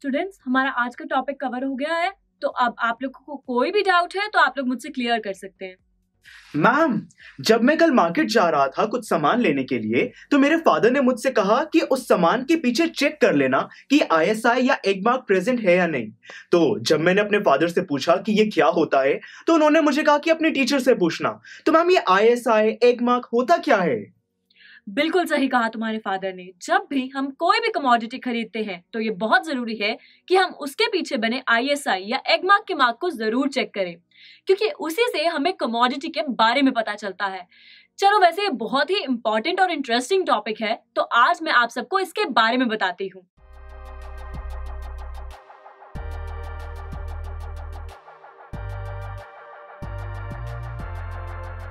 Students हमारा आज का टॉपिक कवर हो गया है तो अब आप लोगों को कोई भी डाउट है तो आप लोग मुझसे क्लियर कर सकते हैं मैम जब मैं कल मार्केट जा रहा था कुछ सामान लेने के लिए तो मेरे फादर ने मुझसे कहा कि उस सामान के पीछे चेक कर लेना कि आईएसआई या एग मार्क प्रेजेंट है या नहीं तो जब मैंने अपने फादर से पूछा कि ये क्या होता है तो उन्होंने मुझे कहा कि अपने टीचर से पूछना तो मैम ये आईएसआई एग मार्क होता क्या है बिल्कुल सही कहा तुम्हारे फादर ने जब भी हम कोई भी कमोडिटी खरीदते हैं तो ये बहुत जरूरी है कि हम उसके पीछे बने आईएसआई या एगमार्क के मार्क को जरूर चेक करें क्योंकि उसी से हमें कमोडिटी के बारे में पता चलता है चलो वैसे ये बहुत ही इंपॉर्टेंट और इंटरेस्टिंग टॉपिक है तो आज मैं आप सबको इसके बारे में बताती हूँ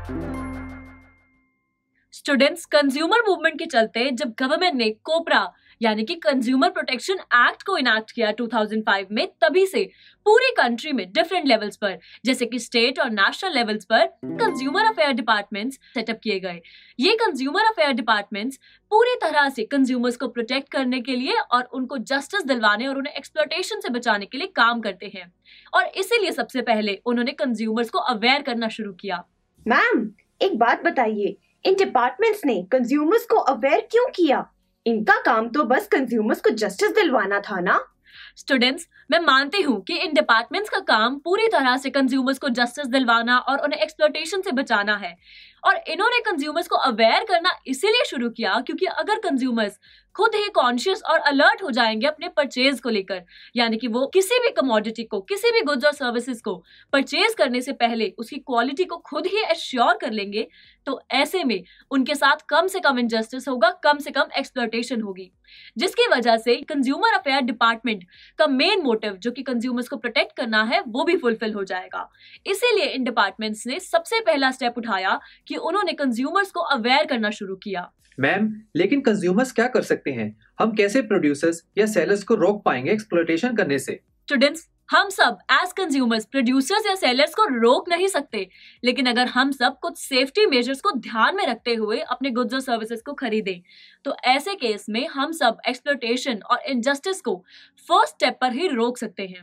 Thank you. Students consumer movement के चलते जब गवर्नमेंट ने कोपरा यानी कि कंज्यूमर प्रोटेक्शन एक्ट को इनैक्ट किया 2005 में तभी से पूरी कंट्री में डिफरेंट लेवल्स पर जैसे कि स्टेट और नेशनल लेवल्स पर कंज्यूमर अफेयर डिपार्टमेंट्स सेटअप किए गए ये कंज्यूमर अफेयर डिपार्टमेंट्स पूरी तरह से कंज्यूमर्स को प्रोटेक्ट करने के लिए और उनको जस्टिस दिलवाने और उन्हें एक्सप्लोटेशन से बचाने के लिए काम करते हैं और इसीलिए सबसे पहले उन्होंने कंज्यूमर्स को अवेयर करना शुरू किया मैम एक बात बताइए इन डिपार्टमेंट्स ने कंज्यूमर्स को अवेयर क्यों किया इनका काम तो बस कंज्यूमर्स को जस्टिस दिलवाना था ना स्टूडेंट्स मैं मानती हूँ कि इन डिपार्टमेंट्स का काम पूरी तरह से कंज्यूमर्स को जस्टिस दिलवाना और उन्हें एक्सप्लोटेशन से बचाना है और इन्होंने कंज्यूमर्स को अवेयर करना इसीलिए शुरू किया क्योंकि अगर कंज्यूमर्स खुद ही कॉन्शियस और अलर्ट हो जाएंगे अपने परचेज को लेकर यानी कि वो किसी भी कमोडिटी को किसी भी गुड्स और सर्विसेज को परचेज करने से पहले उसकी क्वालिटी को खुद ही एश्योर कर लेंगे तो ऐसे में उनके साथ कम से कम इनजस्टिस होगा कम से कम एक्सप्लोटेशन होगी जिसकी वजह से कंज्यूमर अफेयर डिपार्टमेंट का मेन मोटिव जो कि कंज्यूमर्स को प्रोटेक्ट करना है वो भी फुलफिल हो जाएगा इसीलिए इन डिपार्टमेंट्स ने सबसे पहला स्टेप उठाया कि उन्होंने कंज्यूमर्स को अवेयर करना शुरू किया मैम लेकिन कंज्यूमर्स क्या कर सकते हैं हम कैसे प्रोड्यूसर्स या सेलर्स को रोक पाएंगे एक्सप्लोटेशन करने से स्टूडेंट्स हम सब एज कंज्यूमर्स प्रोड्यूसर्स या सेलर्स को रोक नहीं सकते लेकिन अगर हम सब कुछ सेफ्टी मेजर्स को ध्यान में रखते हुए अपने गुड्स और सर्विसेज को खरीदें तो ऐसे केस में हम सब एक्सप्लोटेशन और इनजस्टिस को फर्स्ट स्टेप पर ही रोक सकते हैं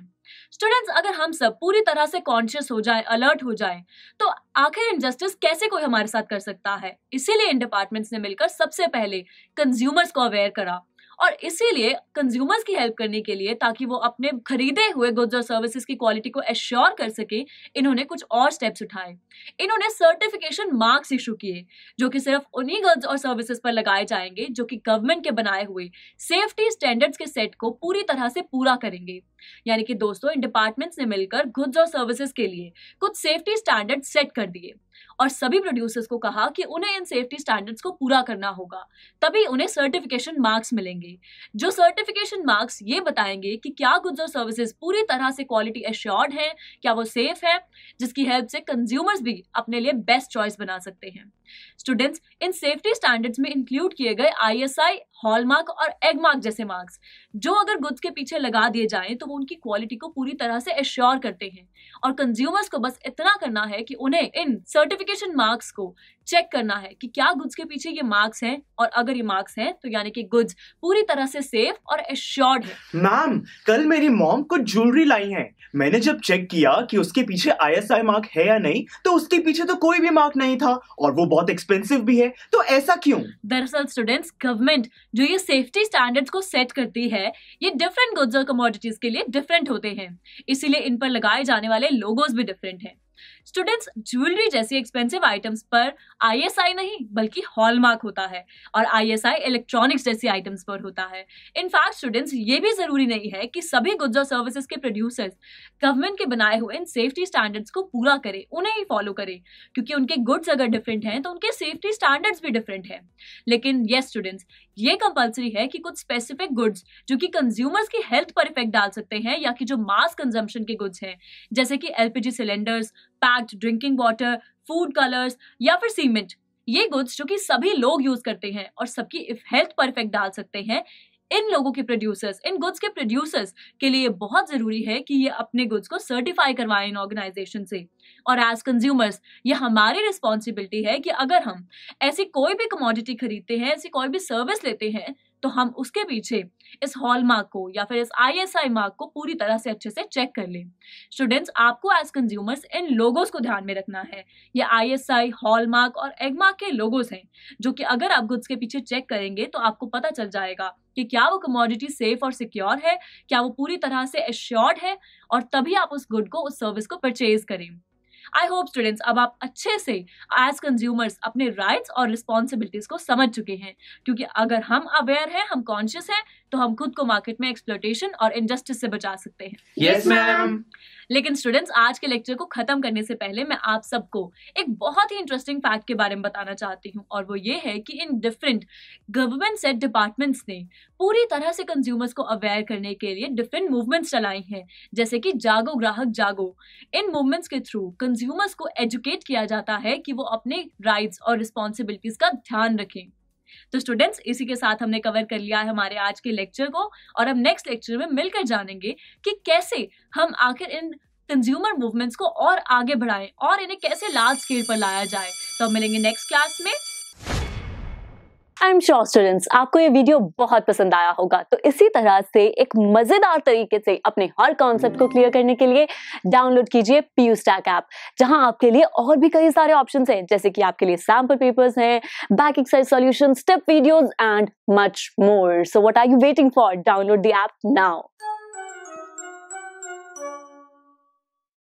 स्टूडेंट्स अगर हम सब पूरी तरह से कॉन्शियस हो जाए अलर्ट हो जाए तो आखिर इनजस्टिस कैसे कोई हमारे साथ कर सकता है इसीलिए इन डिपार्टमेंट्स ने मिलकर सबसे पहले कंज्यूमर्स को अवेयर करा और इसीलिए कंज्यूमर्स की हेल्प करने के लिए ताकि वो अपने खरीदे हुए गुड्स और सर्विसेज की क्वालिटी को एश्योर कर सके इन्होंने कुछ और स्टेप्स उठाए इन्होंने सर्टिफिकेशन मार्क्स इशू किए जो कि सिर्फ उन्हीं गुड्स और सर्विसेज पर लगाए जाएंगे जो कि गवर्नमेंट के बनाए हुए सेफ्टी स्टैंडर्ड्स के सेट को पूरी तरह से पूरा करेंगे यानी कि दोस्तों इन डिपार्टमेंट्स ने मिलकर गुड्स और सर्विसेज के लिए कुछ सेफ्टी स्टैंडर्ड सेट कर दिए और सभी प्रोड्यूसर्स को कहा कि उन्हें इन सेफ्टी स्टैंडर्ड्स को पूरा करना होगा तभी उन्हें सर्टिफिकेशन मार्क्स मिलेंगे होंगे जो सर्टिफिकेशन मार्क्स ये बताएंगे कि क्या गुड्स और सर्विसेज पूरी तरह से क्वालिटी एश्योर्ड है क्या वो सेफ है जिसकी हेल्प से कंज्यूमर्स भी अपने लिए बेस्ट चॉइस बना सकते हैं स्टूडेंट्स इन सेफ्टी स्टैंडर्ड्स में इंक्लूड किए गए आईएसआई हॉलमार्क और एगमार्क जैसे मार्क्स जो अगर गुड्स के पीछे लगा दिए जाए तो वो उनकी क्वालिटी को पूरी तरह से एश्योर करते हैं और कंज्यूमर्स को बस इतना करना है कि उन्हें इन सर्टिफिकेशन मार्क्स को चेक करना है कि क्या गुड्स के पीछे ये मार्क्स हैं और अगर ये मार्क्स हैं तो यानी कि गुड्स पूरी तरह से सेफ और एश्योर्ड है मैम कल मेरी मॉम कुछ ज्वेलरी लाई है मैंने जब चेक किया कि उसके पीछे आई मार्क है या नहीं तो उसके पीछे तो कोई भी मार्क नहीं था और वो बहुत एक्सपेंसिव भी है तो ऐसा क्यों दरअसल स्टूडेंट्स गवर्नमेंट जो ये सेफ्टी स्टैंडर्ड्स को सेट करती है ये डिफरेंट गुड्स और कमोडिटीज के लिए डिफरेंट होते हैं इसीलिए इन पर लगाए जाने वाले लोगोज भी डिफरेंट हैं स्टूडेंट्स ज्वेलरी जैसी एक्सपेंसिव आइटम्स पर आईएसआई नहीं बल्कि हॉलमार्क होता है और आईएसआई इलेक्ट्रॉनिक्स जैसी आइटम्स पर होता है इनफैक्ट स्टूडेंट्स ये भी जरूरी नहीं है कि सभी गुड्स और सर्विसेज के प्रोड्यूसर्स गवर्नमेंट के बनाए हुए इन सेफ्टी स्टैंडर्ड्स को पूरा करें उन्हें ही फॉलो करें क्योंकि उनके गुड्स अगर डिफरेंट हैं तो उनके सेफ्टी स्टैंडर्ड्स भी डिफरेंट हैं लेकिन yes, स्टूडेंट्स ये कंपलसरी है कि कुछ स्पेसिफिक गुड्स जो कि कंज्यूमर्स की हेल्थ पर इफेक्ट डाल सकते हैं या कि जो मास कंजम्पशन के गुड्स हैं जैसे कि LPG cylinders packed drinking water food colours या फिर सीमेंट ये गुड्स जो कि सभी लोग यूज करते हैं और सबकी हेल्थ परफेक्ट डाल सकते हैं इन लोगों के प्रोड्यूसर्स इन गुड्स के प्रोड्यूसर्स के लिए बहुत ज़रूरी है कि ये अपने गुड्स को सर्टिफाई करवाएं इन ऑर्गेनाइजेशन से और एज कंज्यूमर्स ये हमारी रिस्पॉन्सिबिलिटी है कि अगर हम ऐसी कोई भी कमोडिटी खरीदते हैं ऐसी कोई भी सर्विस लेते हैं तो हम उसके पीछे इस हॉलमार्क को या फिर इस आईएसआई मार्क को पूरी तरह से अच्छे से चेक कर लें स्टूडेंट्स आपको एज कंज्यूमर्स इन लोगोस को ध्यान में रखना है ये आईएसआई हॉलमार्क और एगमार्क के लोगोस हैं जो कि अगर आप गुड्स के पीछे चेक करेंगे तो आपको पता चल जाएगा कि क्या वो कमोडिटी सेफ और सिक्योर है क्या वो पूरी तरह से एश्योर्ड है और तभी आप उस गुड को उस सर्विस को परचेज करें आई होप स्टूडेंट्स अब आप अच्छे से एज कंज्यूमर्स अपने राइट्स और रिस्पॉन्सिबिलिटीज को समझ चुके हैं क्योंकि अगर हम अवेयर हैं हम कॉन्शियस हैं तो हम खुद को मार्केट में एक्सप्लोटेशन और इनजस्टिस से बचा सकते हैं yes, लेकिन स्टूडेंट्स आज के लेक्चर को खत्म करने से पहले मैं आप सबको एक बहुत ही इंटरेस्टिंग फैक्ट के बारे में बताना चाहती हूँ और वो ये है कि इन डिफरेंट गवर्नमेंट सेट डिपार्टमेंट्स ने पूरी तरह से कंज्यूमर्स को अवेयर करने के लिए डिफरेंट मूवमेंट्स चलाई हैं जैसे कि जागो ग्राहक जागो इन मूवमेंट्स के थ्रू कंज्यूमर्स को एजुकेट किया जाता है कि वो अपने राइट्स और रिस्पॉन्सिबिलिटीज का ध्यान रखें तो स्टूडेंट्स इसी के साथ हमने कवर कर लिया है हमारे आज के लेक्चर को और हम नेक्स्ट लेक्चर में मिलकर जानेंगे कि कैसे हम आखिर इन कंज्यूमर मूवमेंट्स को और आगे बढ़ाएं और इन्हें कैसे लार्ज स्केल पर लाया जाए तो हम मिलेंगे नेक्स्ट क्लास में आई एम श्योर स्टूडेंट्स आपको ये वीडियो बहुत पसंद आया होगा तो इसी तरह से एक मजेदार तरीके से अपने हर कॉन्सेप्ट को क्लियर करने के लिए डाउनलोड कीजिए पीयू स्टैक ऐप जहां आपके लिए और भी कई सारे ऑप्शन हैं जैसे कि आपके लिए सैम्पल पेपर्स हैं back exercise solution step videos and much more so what are you waiting for download the app now